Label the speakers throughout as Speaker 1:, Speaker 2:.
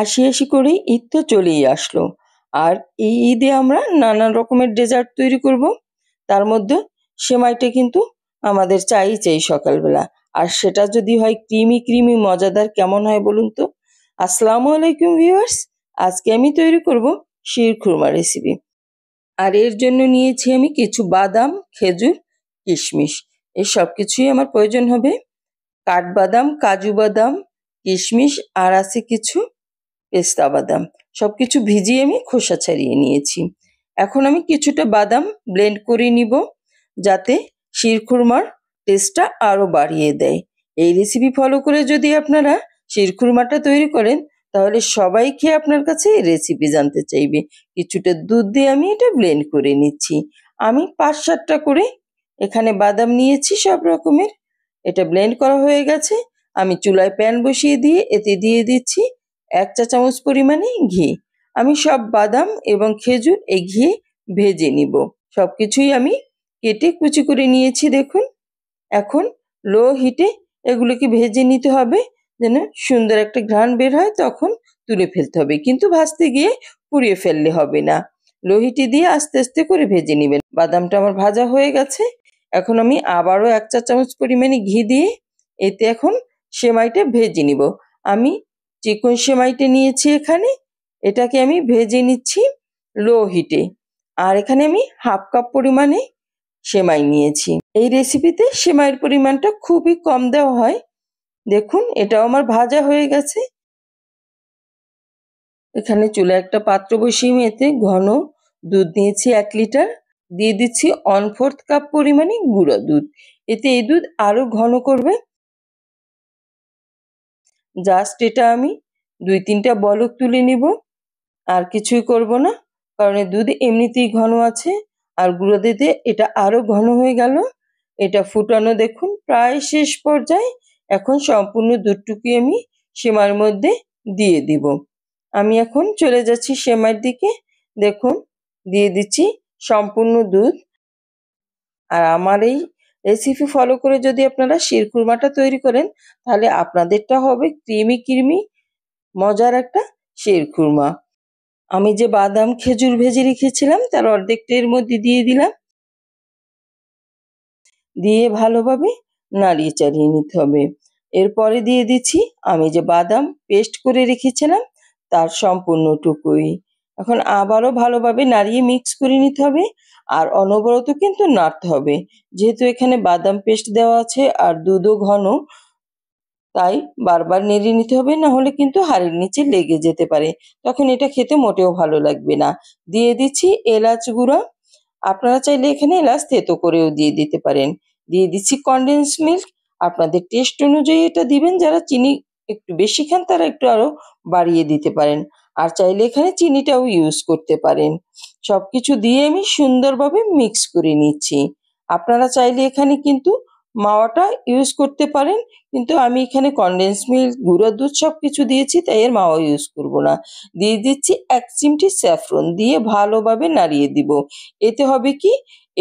Speaker 1: আসি আসি করে ঈদ তো চলেই আসলো আর এই ঈদে আমরা নানান রকমের ডেজার্ট তৈরি করব তার মধ্যে সেমাইটা কিন্তু আমাদের চাই চাই সকালবেলা আর সেটা যদি হয় ক্রিমি ক্রিমি মজাদার কেমন হয় বলুন তো আসসালামু আলাইকুম ভিউয়ার্স আজকে আমি তৈরি করব শির খুরমা রেসিপি আর এর জন্য নিয়েছি আমি কিছু বাদাম খেজুর কিশমিশ এই সব কিছুই আমার প্রয়োজন হবে কাঠবাদাম কাজু বাদাম কিশমিশ আর আছে কিছু পেস্তা বাদাম সব কিছু ভিজিয়ে আমি খোসা ছাড়িয়ে নিয়েছি এখন আমি কিছুটা বাদাম ব্লেন্ড করে নিব যাতে শিরখুরমার টেস্টটা আরও বাড়িয়ে দেয় এই রেসিপি ফলো করে যদি আপনারা শিরখুরমাটা তৈরি করেন তাহলে সবাই খেয়ে আপনার কাছে এই রেসিপি জানতে চাইবে কিছুটা দুধ দিয়ে আমি এটা ব্লেন্ড করে নিচ্ছি আমি পাঁচ সাতটা করে এখানে বাদাম নিয়েছি সব রকমের এটা ব্লেন্ড করা হয়ে গেছে আমি চুলায় প্যান বসিয়ে দিয়ে এতে দিয়ে দিচ্ছি এক চা চামচ পরিমাণে ঘি আমি সব বাদাম এবং খেজুর এই ঘি ভেজে নিব সব কিছুই আমি কেটে কুচি করে নিয়েছি দেখুন এখন লো হিটে এগুলোকে ভেজে নিতে হবে যেন সুন্দর একটা ঘ্রাণ বের হয় তখন তুলে ফেলতে হবে কিন্তু ভাজতে গিয়ে পুড়িয়ে ফেললে হবে না লো হিটে দিয়ে আস্তে আস্তে করে ভেজে নেবেন বাদামটা আমার ভাজা হয়ে গেছে এখন আমি আবারও এক চা চামচ পরিমাণে ঘি দিয়ে এতে এখন সেমাইটা ভেজে নিব আমি চিকন সেমাইটা নিয়েছি এখানে এটাকে আমি ভেজে নিচ্ছি লো হিটে আর এখানে আমি হাফ কাপ পরিমাণে সেমাই নিয়েছি এই রেসিপিতে সেমাইয়ের পরিমাণটা খুবই কম দেওয়া হয় দেখুন এটাও আমার ভাজা হয়ে গেছে এখানে চুলে একটা পাত্র বসিয়ে মেয়েতে ঘন দুধ নিয়েছি এক লিটার দিয়ে দিচ্ছি অনফোর্থ ফোর্থ কাপ পরিমাণে গুঁড়ো দুধ এতে এই দুধ আরও ঘন করবে জাস্ট এটা আমি দুই তিনটা বলক তুলে নিব আর কিছুই করব না কারণ দুধ এমনিতেই ঘন আছে আর গুঁড়ো দিতে এটা আরও ঘন হয়ে গেল এটা ফুটানো দেখুন প্রায় শেষ পর্যায়ে এখন সম্পূর্ণ দুধটুকুই আমি সেমার মধ্যে দিয়ে দিব আমি এখন চলে যাচ্ছি সেমার দিকে দেখুন দিয়ে দিচ্ছি সম্পূর্ণ দুধ আর আমার এই রেসিপি ফলো করে যদি আপনারা শিরকুরমাটা তৈরি করেন তাহলে আপনাদেরটা হবে ক্রিমি ক্রিমি মজার একটা শিরকুরমা আমি যে বাদাম খেজুর ভেজে রেখেছিলাম তার অর্ধেকটা এর মধ্যে দিয়ে দিলাম দিয়ে ভালোভাবে নাড়িয়ে চাড়িয়ে নিতে হবে এরপরে দিয়ে দিচ্ছি আমি যে বাদাম পেস্ট করে রেখেছিলাম তার সম্পূর্ণটুকুই এখন আবারও ভালোভাবে নাড়িয়ে মিক্স করে নিতে হবে আর অনবরত কিন্তু নাড়তে হবে যেহেতু এখানে বাদাম পেস্ট দেওয়া আছে আর দুধও ঘন তাই বারবার নেড়ে নিতে হবে না হলে কিন্তু হাড়ির নিচে লেগে যেতে পারে তখন এটা খেতে মোটেও ভালো লাগবে না দিয়ে দিচ্ছি এলাচ গুঁড়া আপনারা চাইলে এখানে এলাচ থেতো করেও দিয়ে দিতে পারেন দিয়ে দিচ্ছি কন্ডেন্স মিল্ক আপনাদের টেস্ট অনুযায়ী এটা দিবেন যারা চিনি একটু বেশি খান তারা একটু আরও বাড়িয়ে দিতে পারেন আর চাইলে এখানে চিনিটাও ইউজ করতে পারেন সব কিছু দিয়ে আমি সুন্দরভাবে মিক্স করে নিচ্ছি আপনারা চাইলে এখানে কিন্তু মাওয়াটা ইউজ করতে পারেন কিন্তু আমি এখানে কনডেন্স মিল্ক গুঁড়ো দুধ সব কিছু দিয়েছি তাই এর মাওয়া ইউজ করব না দিয়ে দিচ্ছি এক চিমটি স্যাফরন দিয়ে ভালোভাবে নাড়িয়ে দিব এতে হবে কি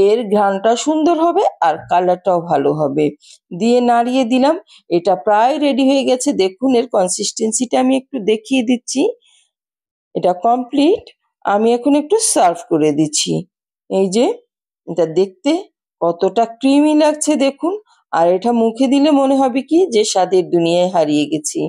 Speaker 1: এর ঘ্রানটা সুন্দর হবে আর কালারটাও ভালো হবে দিয়ে নাড়িয়ে দিলাম এটা প্রায় রেডি হয়ে গেছে দেখুন এর কনসিস্টেন্সিটা আমি একটু দেখিয়ে দিচ্ছি এটা কমপ্লিট আমি এখন একটু সার্ভ করে দিচ্ছি এই যে এটা দেখতে কতটা ক্রিমি লাগছে দেখুন আর এটা মুখে দিলে মনে হবে কি যে স্বাদের দুনিয়ায় হারিয়ে গেছি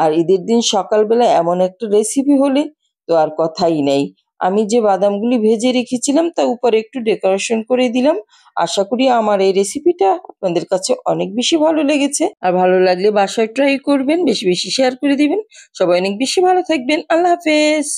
Speaker 1: আর ঈদের দিন সকালবেলা এমন একটা রেসিপি হলে তো আর কথাই নেই আমি যে বাদামগুলি ভেজে রেখেছিলাম তা উপরে একটু ডেকোরেশন করে দিলাম আশা করি আমার এই রেসিপিটা আপনাদের কাছে অনেক বেশি ভালো লেগেছে আর ভালো লাগলে বাসায় ট্রাই করবেন বেশি বেশি শেয়ার করে দিবেন সবাই অনেক বেশি ভালো থাকবেন আল্লাহ হাফেজ